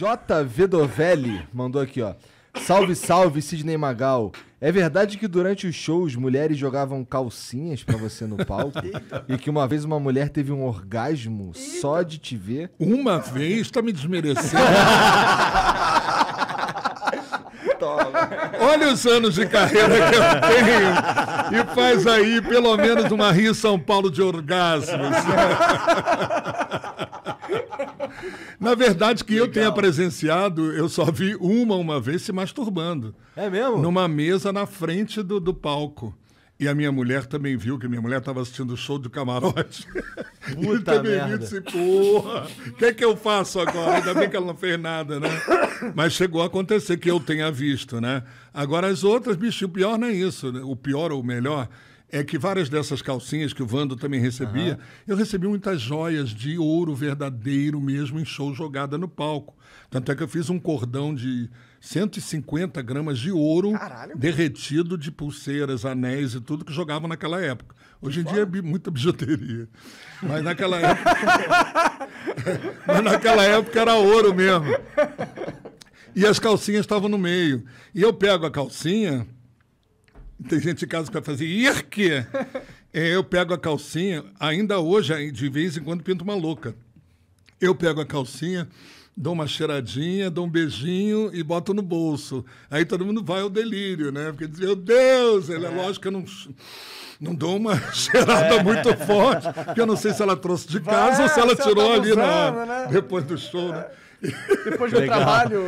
JV Vedovelli mandou aqui, ó. Salve, salve, Sidney Magal. É verdade que durante os shows mulheres jogavam calcinhas para você no palco e que uma vez uma mulher teve um orgasmo só de te ver? Uma vez tá me desmerecendo. Olha os anos de carreira que eu tenho e faz aí pelo menos uma Rio São Paulo de orgasmos. Na verdade, que Legal. eu tenha presenciado, eu só vi uma uma vez se masturbando. É mesmo? Numa mesa na frente do, do palco. E a minha mulher também viu que minha mulher estava assistindo o show do camarote. Puta e merda. disse, porra, o que é que eu faço agora? Ainda bem que ela não fez nada, né? Mas chegou a acontecer que eu tenha visto, né? Agora as outras, bicho, o pior não é isso. Né? O pior ou o melhor é que várias dessas calcinhas que o Vando também recebia, uhum. eu recebi muitas joias de ouro verdadeiro mesmo em show jogada no palco. Tanto é que eu fiz um cordão de 150 gramas de ouro Caralho, derretido de pulseiras, anéis e tudo que jogavam naquela época. Hoje em dia é muita bijuteria. Mas naquela época. Mas naquela época era ouro mesmo. E as calcinhas estavam no meio. E eu pego a calcinha tem gente em casa que vai fazer irque. É, eu pego a calcinha, ainda hoje, de vez em quando, pinto uma louca. Eu pego a calcinha, dou uma cheiradinha, dou um beijinho e boto no bolso. Aí todo mundo vai ao delírio, né? Porque diz, meu Deus, ele é, é, lógico que eu não, não dou uma cheirada é. muito forte, porque eu não sei se ela trouxe de casa vai, ou se ela tirou tá ali na, né? depois do show, né? Depois do trabalho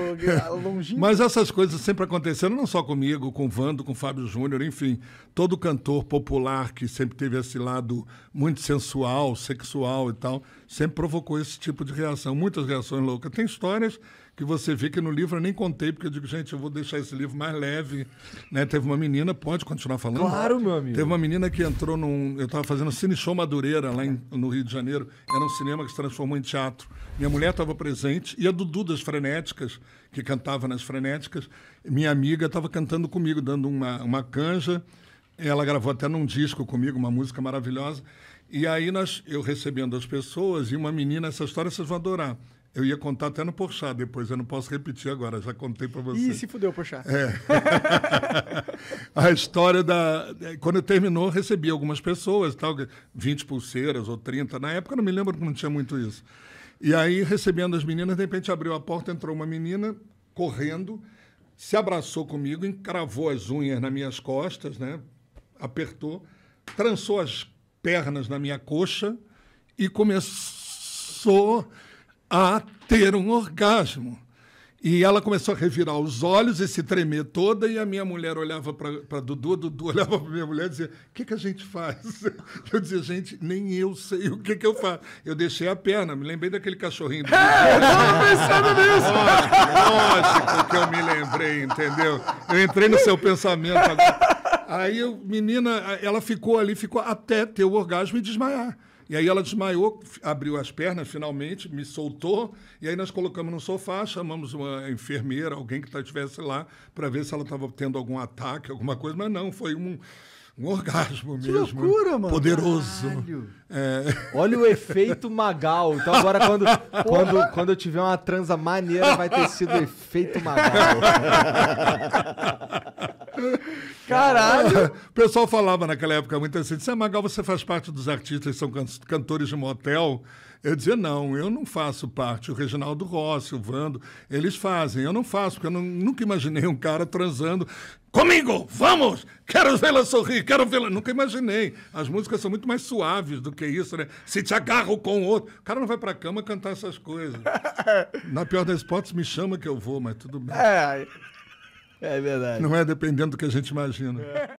longínquo. Mas essas coisas sempre aconteceram, não só comigo, com o Vando, com o Fábio Júnior, enfim. Todo cantor popular que sempre teve esse lado muito sensual, sexual e tal, sempre provocou esse tipo de reação. Muitas reações loucas. Tem histórias que você vê que no livro eu nem contei, porque eu digo, gente, eu vou deixar esse livro mais leve. Né? Teve uma menina, pode continuar falando? Claro, meu amigo. Teve uma menina que entrou num. Eu estava fazendo Cine Show Madureira, lá em, no Rio de Janeiro. Era um cinema que se transformou em teatro. Minha mulher estava presente, e a Dudu das Frenéticas, que cantava nas Frenéticas, minha amiga estava cantando comigo, dando uma, uma canja. Ela gravou até num disco comigo, uma música maravilhosa. E aí nós, eu recebendo as pessoas e uma menina, essa história vocês vão adorar. Eu ia contar até no Porchat depois, eu não posso repetir agora, já contei para você. Ih, se fudeu, Porchat. É. a história da... É, quando terminou, recebi algumas pessoas, tal, 20 pulseiras ou 30. Na época, não me lembro que não tinha muito isso. E aí, recebendo as meninas, de repente abriu a porta, entrou uma menina correndo, se abraçou comigo, encravou as unhas nas minhas costas, né? apertou, trançou as pernas na minha coxa e começou a ter um orgasmo. E ela começou a revirar os olhos e se tremer toda, e a minha mulher olhava para Dudu, Dudu olhava para minha mulher e dizia: O que, que a gente faz? Eu dizia: Gente, nem eu sei o que, que eu faço. Eu deixei a perna, me lembrei daquele cachorrinho. Do é, eu estava pensando nisso! Lógico, lógico que eu me lembrei, entendeu? Eu entrei no seu pensamento agora. Aí, menina, ela ficou ali, ficou até ter o orgasmo e desmaiar. E aí ela desmaiou, abriu as pernas finalmente, me soltou, e aí nós colocamos no sofá, chamamos uma enfermeira, alguém que tá, estivesse lá, para ver se ela estava tendo algum ataque, alguma coisa, mas não, foi um um orgasmo que mesmo. Que loucura, mano. Poderoso. É. Olha o efeito Magal. Então agora quando, quando, quando eu tiver uma transa maneira, vai ter sido efeito Magal. Caralho! o pessoal falava naquela época muito assim: disse, ah, Magal, você faz parte dos artistas que são can cantores de motel? Eu dizia, não, eu não faço parte. O Reginaldo Rossi, o Vando, eles fazem. Eu não faço, porque eu não, nunca imaginei um cara transando. Comigo, vamos! Quero vê-la sorrir, quero vê-la. Nunca imaginei. As músicas são muito mais suaves do que isso, né? Se te agarro com o outro. O cara não vai pra cama cantar essas coisas. Na pior das hipóteses, me chama que eu vou, mas tudo bem. É. É verdade. Não é dependendo do que a gente imagina. É.